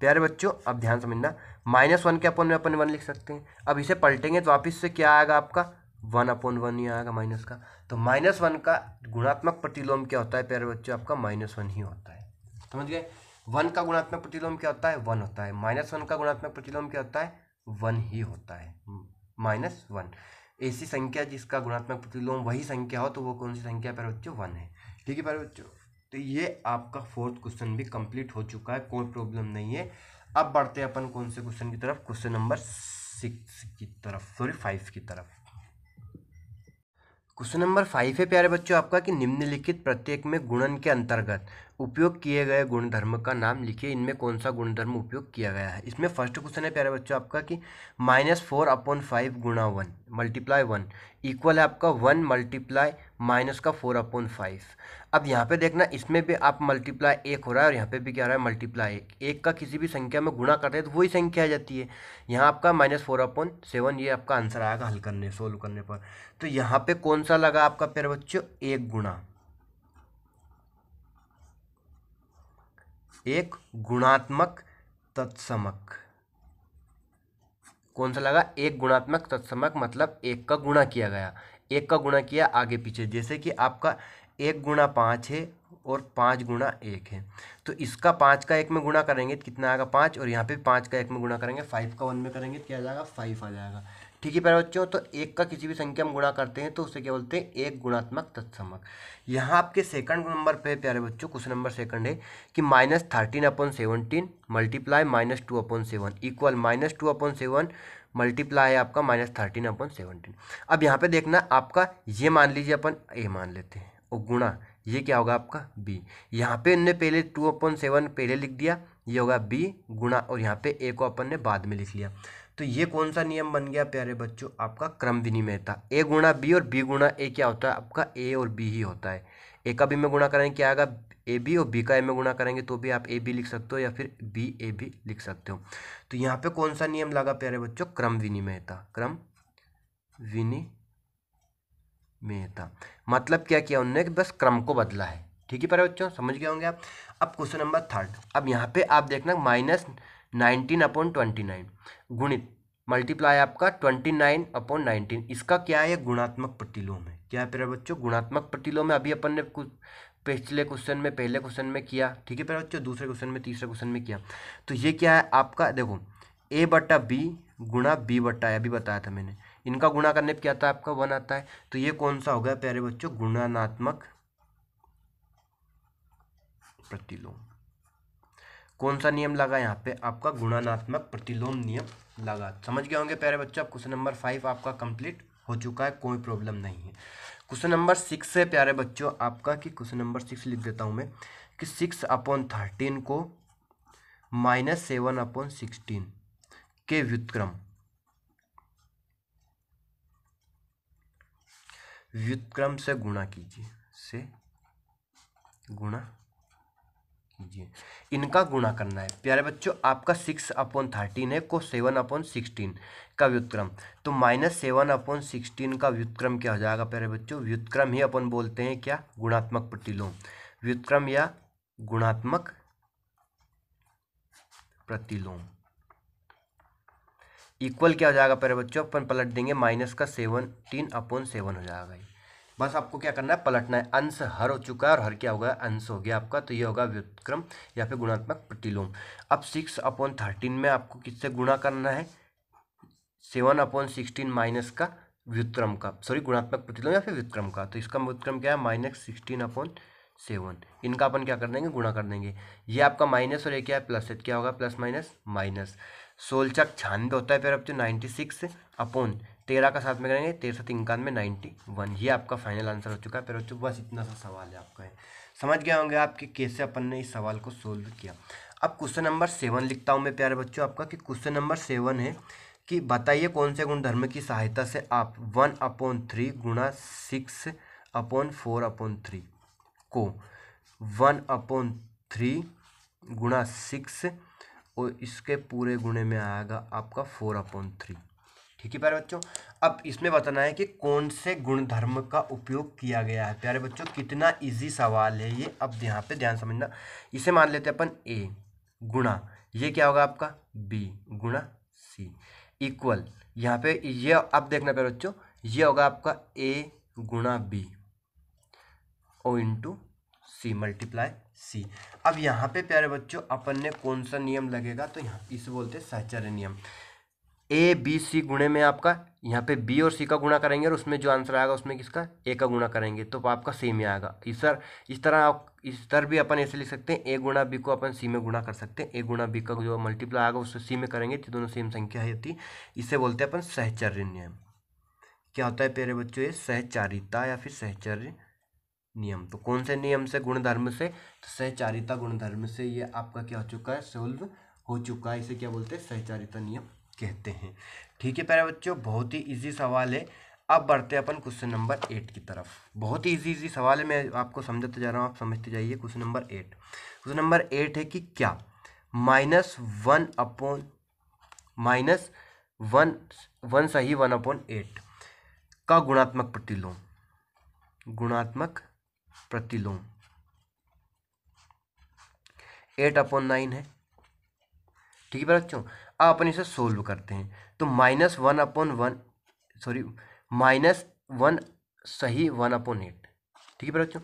प्यारे बच्चों अब ध्यान समझना माइनस वन के अपन में अपन वन लिख सकते हैं अब इसे पलटेंगे तो वापिस से क्या आएगा आपका वन अपॉन वन ही आएगा माइनस का तो माइनस वन का गुणात्मक प्रतिलोम क्या होता है प्यारे बच्चों आपका माइनस वन ही होता है समझ गए वन का गुणात्मक प्रतिलोम क्या होता है वन होता है माइनस वन का गुणात्मक प्रतिलोम क्या होता है वन ही होता है माइनस वन ऐसी संख्या जिसका गुणात्मक प्रतिलोम वही संख्या हो तो वो कौन सी संख्या प्यारे बच्चों वन है ठीक है प्यारे बच्चों तो ये आपका फोर्थ क्वेश्चन भी कंप्लीट हो चुका है कोई प्रॉब्लम नहीं है अब बढ़ते हैं अपन कौन से क्वेश्चन की तरफ क्वेश्चन नंबर सिक्स की तरफ सॉरी फाइव की तरफ क्वेश्चन नंबर फाइव है प्यारे बच्चों आपका कि निम्नलिखित प्रत्येक में गुणन के अंतर्गत उपयोग किए गए गुणधर्म का नाम लिखिए इनमें कौन सा गुणधर्म उपयोग किया गया है इसमें फर्स्ट क्वेश्चन है प्यारे बच्चों आपका कि माइनस फोर अपॉन फाइव गुणा वन मल्टीप्लाई वन इक्वल है आपका वन मल्टीप्लाई माइनस का फोर अपॉन फाइव अब यहाँ पे देखना इसमें भी आप मल्टीप्लाई एक हो रहा है और यहाँ पे भी क्या हो रहा है मल्टीप्लाई एक एक का किसी भी संख्या में गुणा करते हैं तो वही संख्या आ जाती है यहाँ आपका माइनस फोर अपॉन सेवन ये आपका आंसर आएगा हल करने सोल्व करने पर तो यहाँ पे कौन सा लगा आपका प्यारे बच्चों एक गुणा एक गुणात्मक तत्समक कौन सा लगा एक गुणात्मक तत्समक मतलब एक का गुणा किया गया एक का गुणा किया आगे पीछे जैसे कि आपका एक गुणा पाँच है और पाँच गुणा एक है तो इसका पाँच का एक में गुणा करेंगे तो कितना आएगा पाँच और यहाँ पे पाँच का एक में गुणा करेंगे फाइव का वन में करेंगे तो क्या आ जाएगा फाइव आ जाएगा ठीक है प्यारे बच्चों तो एक का किसी भी संख्या में गुणा करते हैं तो उसे क्या बोलते हैं एक गुणात्मक तत्समक यहाँ आपके सेकंड नंबर पे प्यारे बच्चों क्वेश्चन नंबर सेकंड है कि minus thirteen upon seventeen multiply minus two upon seven equal minus two upon seven multiply है आपका माइनस थर्टीन अपन सेवनटीन अब यहाँ पे देखना आपका ये मान लीजिए अपन ए मान लेते हैं और गुणा ये क्या होगा आपका बी यहाँ पे इनने पहले टू अपन सेवन पहले लिख दिया ये होगा बी गुणा और यहाँ पे ए को अपन ने बाद में लिख लिया तो ये कौन सा नियम बन गया प्यारे बच्चों आपका क्रम विनिमयता ए गुणा बी और बी गुणा ए क्या होता है आपका ए और बी ही होता है ए का बी में गुणा करें क्या आएगा ए बी और बी का ए में गुणा करेंगे तो भी आप ए बी लिख सकते हो या फिर बी ए बी लिख सकते हो तो यहाँ पे कौन सा नियम लगा प्यारे बच्चों क्रम विनिमयता क्रम विनिमयता मतलब क्या किया उन्होंने बस क्रम को बदला है ठीक है प्यारे बच्चों समझ गए होंगे आप अब क्वेश्चन नंबर थर्ड अब यहाँ पे आप देखना minus nineteen upon twenty nine गुणित मल्टीप्लाई आपका ट्वेंटी नाइन अपॉन नाइनटीन इसका क्या है गुणात्मक प्रतिलोम है क्या है प्यारे बच्चों गुणात्मक प्रतिलोम में अभी अपन ने कुछ पिछले क्वेश्चन में पहले क्वेश्चन में किया ठीक है बच्चों दूसरे क्वेश्चन में तीसरे क्वेश्चन में किया तो ये क्या है आपका देखो ए बट्टा बी गुणा बी बट्टा अभी बताया था मैंने इनका गुणा करने पर क्या था आपका वन आता है तो ये कौन सा हो गया प्यारे बच्चों गुणानात्मक प्रतिलोम कौन सा नियम लगा यहाँ पे आपका गुणानात्मक प्रतिलोम नियम लगा समझ गए होंगे प्यारे बच्चों क्वेश्चन नंबर फाइव आपका कंप्लीट हो चुका है कोई प्रॉब्लम नहीं है क्वेश्चन नंबर सिक्स है प्यारे बच्चों आपका कि क्वेश्चन नंबर सिक्स लिख देता हूँ मैं कि सिक्स अपॉन थर्टीन को माइनस सेवन अपॉन सिक्सटीन के व्युतक्रम व्युतक्रम से गुणा कीजिए से गुणा कीजिए इनका गुणा करना है प्यारे बच्चों आपका सिक्स अपॉन थर्टीन है को सेवन अपॉन सिक्सटीन का व्युत्क्रम तो माइनस सेवन अपॉन सिक्सटीन का व्युत्क्रम क्या हो जाएगा प्यारे बच्चों व्युत्क्रम ही अपन बोलते हैं क्या गुणात्मक प्रतिलोम व्युत्क्रम या गुणात्मक प्रतिलोम इक्वल क्या हो जाएगा प्यारे बच्चों अपन पलट देंगे माइनस का सेवन टीन अपॉन सेवन हो जाएगा बस आपको क्या करना है पलटना है अंश हर हो चुका है और हर क्या होगा अंश हो गया आपका तो ये होगा व्युतक्रम या फिर गुणात्मक प्रतिलोम अब सिक्स अपॉन थर्टीन में आपको किससे गुणा करना है सेवन अपॉन सिक्सटीन माइनस का व्युतक्रम का सॉरी गुणात्मक प्रतिलोम या फिर व्युतक्रम का तो इसका व्युतक्रम क्या है माइनस सिक्सटीन अपॉन सेवन इनका अपन क्या कर देंगे गुणा कर देंगे ये आपका माइनस और ये क्या है प्लस है क्या होगा प्लस माइनस माइनस सोलचक छियानवे होता है फिर अब तो नाइन्टी सिक्स अपॉन तेरह का साथ में करेंगे तेरह सौ में नाइन्टी वन ये आपका फाइनल आंसर हो चुका है पर बच्चों बस इतना सा सवाल है आपका है समझ गया होंगे आप कि कैसे अपन ने इस सवाल को सोल्व किया अब क्वेश्चन नंबर सेवन लिखता हूँ मैं प्यारे बच्चों आपका कि क्वेश्चन नंबर सेवन है कि बताइए कौन से गुणधर्म की सहायता से आप वन अपॉन थ्री गुणा six upon four upon three को वन अपॉन थ्री गुणा सिक्स और इसके पूरे गुणे में आएगा आपका फोर अपॉन थ्री ठीक है प्यारे बच्चों अब इसमें बताना है कि कौन से गुणधर्म का उपयोग किया गया है प्यारे बच्चों कितना इजी सवाल है ये अब यहाँ पे ध्यान समझना इसे मान लेते हैं अपन ए गुणा ये क्या होगा आपका बी गुणा सी इक्वल यहाँ पे ये अब देखना प्यारे बच्चों ये होगा आपका ए गुणा बी ओ इंटू सी मल्टीप्लाई सी अब यहाँ पे प्यारे बच्चों अपन ने कौन सा नियम लगेगा तो यहाँ इसे बोलते हैं सहचर्य नियम ए बी सी गुणे में आपका यहाँ पे बी और सी का गुणा करेंगे और उसमें जो आंसर आएगा उसमें किसका ए का गुणा करेंगे तो आपका सी में आएगा इस सर इस तरह आप इस तरह भी अपन ऐसे लिख सकते हैं ए गुणा बी को अपन सी में गुणा कर सकते हैं ए गुणा बी का जो मल्टीप्लाई आएगा उससे सी में करेंगे तो दोनों सेम संख्या है होती इसे बोलते हैं अपन सहचर्य नियम क्या होता है प्यारे बच्चों ये सहचारिता या फिर सहचर्य नियम तो कौन से नियम से गुणधर्म से तो सहचारिता गुणधर्म से ये आपका क्या हो चुका है सोल्व हो चुका है इसे क्या बोलते हैं सहचारिता नियम कहते हैं ठीक है प्यारे बच्चों बहुत ही इजी सवाल है अब बढ़ते हैं अपन क्वेश्चन नंबर एट की तरफ बहुत ही इजी इजी सवाल है मैं आपको समझाते जा रहा हूँ आप समझते जाइए question number eight question number eight है कि क्या minus one upon minus one one सही वन अपॉन एट का गुणात्मक प्रतिलोम गुणात्मक प्रतिलोम एट अपॉन नाइन है ठीक है बच्चों अपन इसे सोल्व करते हैं तो minus one upon one sorry minus one सही वन अपॉन एट ठीक है बच्चों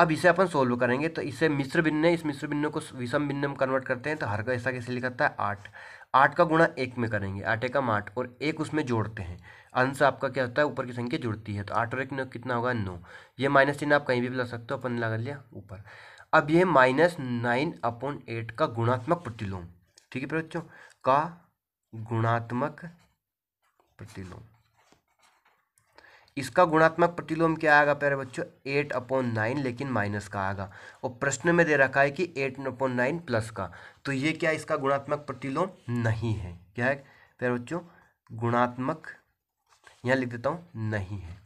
अब इसे अपन सोल्व करेंगे तो इसे मिश्र भिन्न इस मिश्र भिन्न को विषम भिन्न में कन्वर्ट करते हैं तो हर का ऐसा कैसे लिखाता है आठ आठ का गुणा एक में करेंगे आठ एक आठ और एक उसमें जोड़ते हैं अंश आपका क्या होता है ऊपर की संख्या जुड़ती है तो आठ और एक कितना होगा नौ ये माइनस तीन आप कहीं भी लगा सकते हो अपन लगा लिया ऊपर अब ये माइनस नाइन अपॉन एट का गुणात्मक प्रतिलोम ठीक है बच्चों का गुणात्मक प्रतिलोम इसका गुणात्मक प्रतिलोम क्या आएगा प्यारे बच्चों एट अपॉन नाइन लेकिन माइनस का आएगा और प्रश्न में दे रखा है कि एट अपॉन नाइन प्लस का तो ये क्या इसका गुणात्मक प्रतिलोम नहीं है क्या है प्यारे बच्चों गुणात्मक यहां लिख देता हूं नहीं है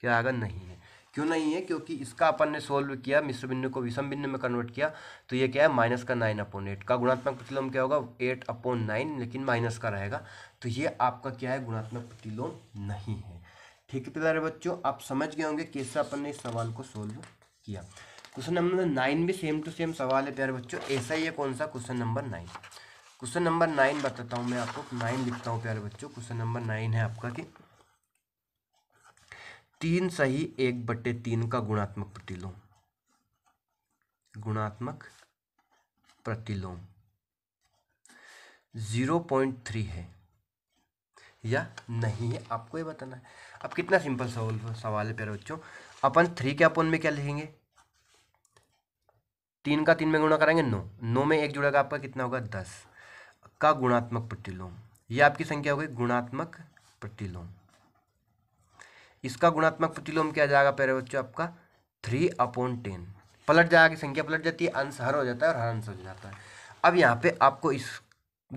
क्या आएगा नहीं है क्यों नहीं है क्योंकि इसका अपन ने सोल्व किया मिश्र बिंदु को विषम बिंदु में कन्वर्ट किया तो ये क्या है माइनस का नाइन अपॉन एट का गुणात्मक प्रतिलोम क्या होगा एट अपॉन नाइन लेकिन माइनस का रहेगा तो ये आपका क्या है गुणात्मक प्रतिलोम नहीं है ठीक है प्यारे बच्चों आप समझ गए होंगे कैसे अपन ने इस सवाल को सोल्व किया क्वेश्चन नंबर नाइन भी सेम टू सेम सवाल है प्यारे बच्चों ऐसा ही है कौन सा question number nine question number nine बताता हूँ मैं आपको नाइन लिखता हूँ प्यारे बच्चों क्वेश्चन नंबर नाइन है आपका कि तीन सही एक बट्टे तीन का गुणात्मक प्रतिलोम गुणात्मक प्रतिलोम ज़ीरो पॉइंट थ्री है या नहीं है आपको ये बताना है अब कितना सिंपल सवाल सवाल है प्यारे बच्चों अपन थ्री के अपन में क्या लिखेंगे तीन का तीन में गुणा कराएंगे नौ नौ में एक जुड़ेगा आपका कितना होगा दस का गुणात्मक प्रतिलोम ये आपकी संख्या हो गई गुणात्मक प्रतिलोम इसका गुणात्मक प्रतिलोम क्या जाएगा प्यारे बच्चों आपका थ्री अपॉन टेन पलट जाएगा संख्या पलट जाती है अंश हर हो जाता है और हर अंश हो जाता है अब यहाँ पे आपको इस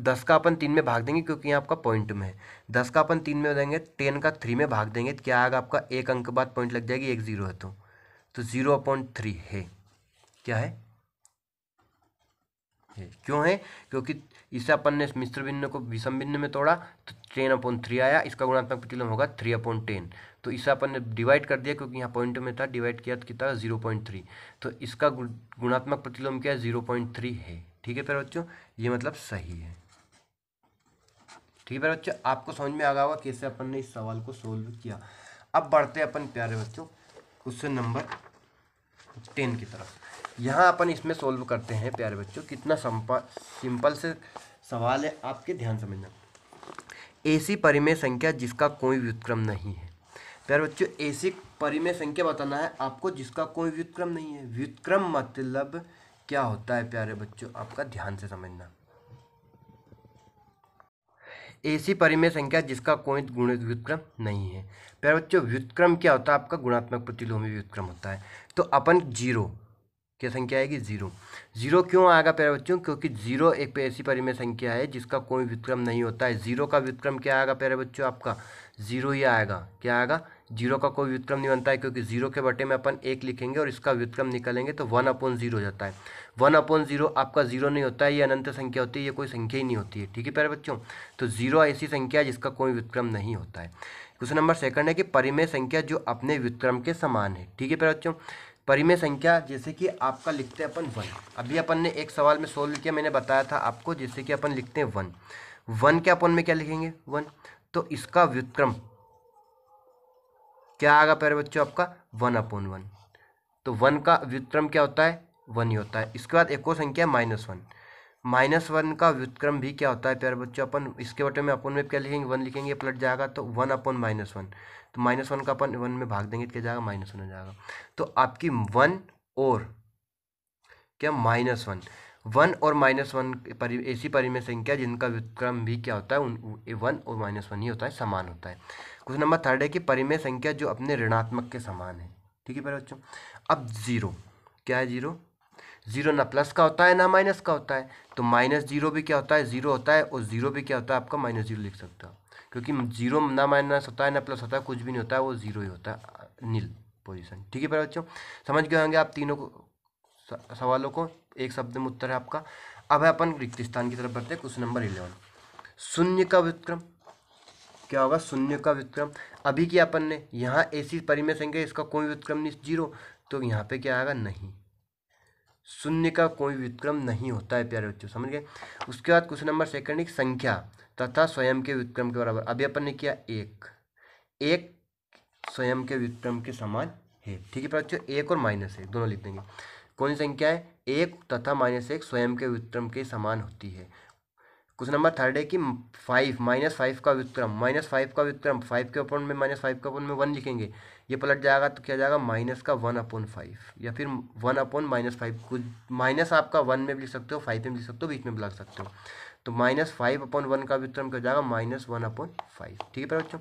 दस का अपन तीन में भाग देंगे क्योंकि यहाँ आपका पॉइंट में है दस का अपन तीन में देंगे टेन का थ्री में भाग देंगे तो क्या आएगा आपका एक अंक के बाद पॉइंट लग जाएगी एक जीरो है तो तो जीरो अपॉन थ्री है क्या है है क्यों है क्योंकि इसे अपन ने मिश्र भिन्न को विषम भिन्न में तोड़ा तो टेन अपॉन थ्री आया इसका गुणात्मक प्रतिलोम होगा थ्री अपॉन टेन तो इसे अपन ने डिवाइड कर दिया क्योंकि यहाँ पॉइंट में था डिवाइड किया तो कितना जीरो पॉइंट थ्री तो इसका गुणात्मक प्रतिलोम क्या है जीरो पॉइंट थ्री है ठीक है प्यारे बच्चों ये मतलब सही है ठीक है प्यारे बच्चों आपको समझ में आ गया होगा कैसे अपन ने इस सवाल को सोल्व किया अब बढ़ते अपन प्यारे बच्चों क्वेश्चन नंबर टेन की तरफ यहाँ अपन इसमें सोल्व करते हैं प्यारे बच्चों कितना सिंपल से सवाल है आपके ध्यान समझना ऐसी परिमेय संख्या जिसका कोई व्युत्क्रम नहीं है प्यार बच्चों ऐसी परिमेय संख्या बताना है आपको जिसका कोई व्युतक्रम नहीं है व्युतक्रम मतलब क्या होता है प्यारे बच्चों आपका ध्यान से समझना ऐसी परिमेय संख्या जिसका कोई गुणित व्युतक्रम नहीं है प्यारे बच्चों व्युतक्रम क्या होता है आपका गुणात्मक प्रतिलोमी व्युतक्रम होता है तो अपन जीरो क्या संख्या आएगी जीरो जीरो क्यों आएगा प्यारे बच्चों क्योंकि जीरो एक ऐसी परिमेय संख्या है जिसका कोई व्युतक्रम नहीं होता है जीरो का व्युतक्रम क्या आएगा प्यारे बच्चों आपका जीरो ही आएगा क्या आएगा जीरो का कोई व्युतक्रम नहीं बनता है क्योंकि जीरो के बटे में अपन एक लिखेंगे और इसका व्युतक्रम निकालेंगे तो वन अपॉन जीरो हो जाता है वन अपॉन जीरो आपका जीरो नहीं होता है ये अनंत संख्या होती है ये कोई संख्या ही नहीं होती है ठीक है प्यारे बच्चों तो जीरो ऐसी संख्या है जिसका कोई व्युतक्रम नहीं होता है क्वेश्चन नंबर सेकंड है कि परिमेय संख्या जो अपने व्युतक्रम के समान है ठीक है प्यारे बच्चों परिमेय संख्या जैसे कि आपका लिखते हैं अपन वन अभी अपन ने एक सवाल में सोल्व किया मैंने बताया था आपको जैसे कि अपन लिखते हैं वन वन के अपन में क्या लिखेंगे वन तो इसका व्युतक्रम क्या आएगा प्यारे बच्चों आपका वन अपॉन वन तो वन का व्युत्क्रम क्या होता है वन ही होता है इसके बाद एक और संख्या माइनस वन माइनस वन का व्युत्क्रम भी क्या होता है प्यारे बच्चों अपन इसके बटे में अपन में क्या लिखेंगे वन लिखेंगे पलट जाएगा तो वन अपॉन माइनस वन तो माइनस वन का अपन वन में भाग देंगे तो क्या जाएगा माइनस वन हो जाएगा तो आपकी वन और क्या माइनस वन वन और माइनस वन परि ऐसी परिमेय संख्या जिनका व्युत्क्रम भी क्या होता है उन वन और माइनस वन ही होता है समान होता है क्वेश्चन नंबर थर्ड है कि परिमेय संख्या जो अपने ऋणात्मक के समान है ठीक है पहले बच्चों अब जीरो क्या है जीरो जीरो ना प्लस का होता है ना माइनस का होता है तो माइनस जीरो भी क्या होता है जीरो होता है और जीरो भी क्या होता है आपका माइनस जीरो लिख सकते हो क्योंकि जीरो ना माइनस होता है ना प्लस होता है कुछ भी नहीं होता है वो जीरो ही होता है नील पोजिशन ठीक है पहले बच्चों समझ गए होंगे आप तीनों को सवालों को एक शब्द में उत्तर है आपका अब है अपन रिक्त स्थान की तरफ बढ़ते हैं क्वेश्चन नंबर इलेवन शून्य का विक्रम क्या होगा शून्य का विक्रम अभी की अपन ने यहाँ ऐसी परिमेय संख्या इसका कोई व्युतक्रम नहीं जीरो तो यहाँ पे क्या आएगा नहीं शून्य का कोई विक्रम नहीं होता है प्यारे बच्चों समझ गए उसके बाद क्वेश्चन नंबर सेकंड एक संख्या तथा स्वयं के विक्रम के बराबर अभी अपन ने किया एक एक स्वयं के विक्रम के समान है ठीक है बच्चों एक और माइनस है दोनों लिख देंगे कौन सी संख्या है एक तथा माइनस एक स्वयं के व्युत्क्रम के समान होती है क्वेश्चन नंबर थर्ड है कि फाइव माइनस फाइव का व्युत्क्रम माइनस फाइव का व्युत्क्रम फाइव के अपॉन में माइनस फाइव के अपॉन में वन लिखेंगे ये पलट जाएगा तो क्या जाएगा माइनस का वन अपॉन फाइव या फिर वन अपॉन माइनस फाइव कुछ माइनस आपका वन में भी लिख सकते हो फाइव में भी लिख सकते हो बीच में भी लग सकते हो तो माइनस फाइव अपॉन वन का व्युत्क्रम क्या जाएगा माइनस वन अपॉन फाइव ठीक है बच्चों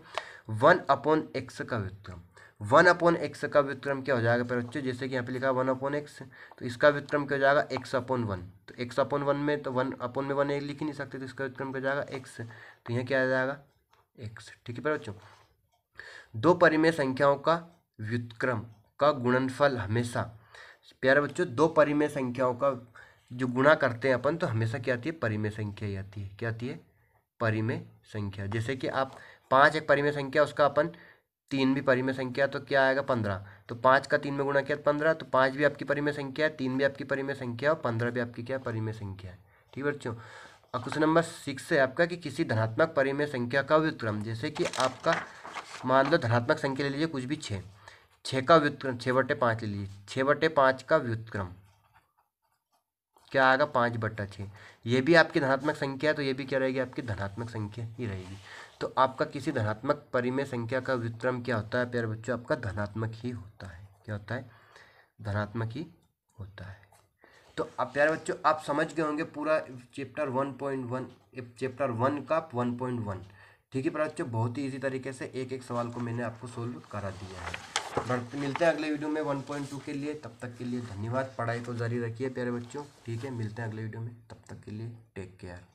वन अपॉन एक्स का व्युत्क्रम वन अपॉन एक्स का व्युत्क्रम क्या हो जाएगा पर बच्चों जैसे कि यहाँ पे लिखा वन अपॉन एक्स तो इसका व्युत्क्रम क्या हो जाएगा एक्स अपॉन वन तो एक्स अपॉन वन में तो वन अपॉन में वन एक लिख ही नहीं सकते तो इसका व्युत्क्रम क्या हो जाएगा एक्स तो यहाँ क्या आ जाएगा एक्स ठीक है पर बच्चों दो परिमेय संख्याओं का व्युत्क्रम का गुणनफल हमेशा प्यारे बच्चों दो परिमेय संख्याओं का जो गुणा करते हैं अपन तो हमेशा क्या आती है परिमेय संख्या ही आती है क्या आती है परिमेय संख्या जैसे कि आप पाँच एक परिमेय संख्या उसका अपन तीन भी परिमेय संख्या तो क्या आएगा पंद्रह तो पाँच का तीन में गुणा किया तो पंद्रह तो पाँच भी आपकी परिमेय संख्या है तीन भी आपकी परिमेय संख्या और पंद्रह भी आपकी क्या परिमेय संख्या है ठीक है बच्चों और क्वेश्चन नंबर सिक्स है आपका कि किसी धनात्मक परिमेय संख्या का व्युत्क्रम जैसे कि आपका मान लो धनात्मक संख्या ले लीजिए कुछ भी छः छः का व्युत्क्रम छः बटे पाँच ले लीजिए छः बटे पाँच का व्युत्क्रम क्या आएगा पाँच बट्टा छः ये भी आपकी धनात्मक संख्या है तो ये भी क्या रहेगी आपकी धनात्मक संख्या ही रहेगी तो आपका किसी धनात्मक परिमेय संख्या का व्युत्क्रम क्या होता है प्यारे बच्चों आपका धनात्मक ही होता है क्या होता है धनात्मक ही होता है तो आप प्यारे बच्चों आप समझ गए होंगे पूरा chapter one point one chapter one का वन पॉइंट वन ठीक है प्यारे बच्चों बहुत ही इजी तरीके से एक एक सवाल को मैंने आपको सोल्व करा दिया है मिलते हैं अगले वीडियो में वन पॉइंट टू के लिए तब तक के लिए धन्यवाद पढ़ाई को तो जारी रखिए प्यारे बच्चों ठीक है मिलते हैं अगले वीडियो में तब तक के लिए टेक केयर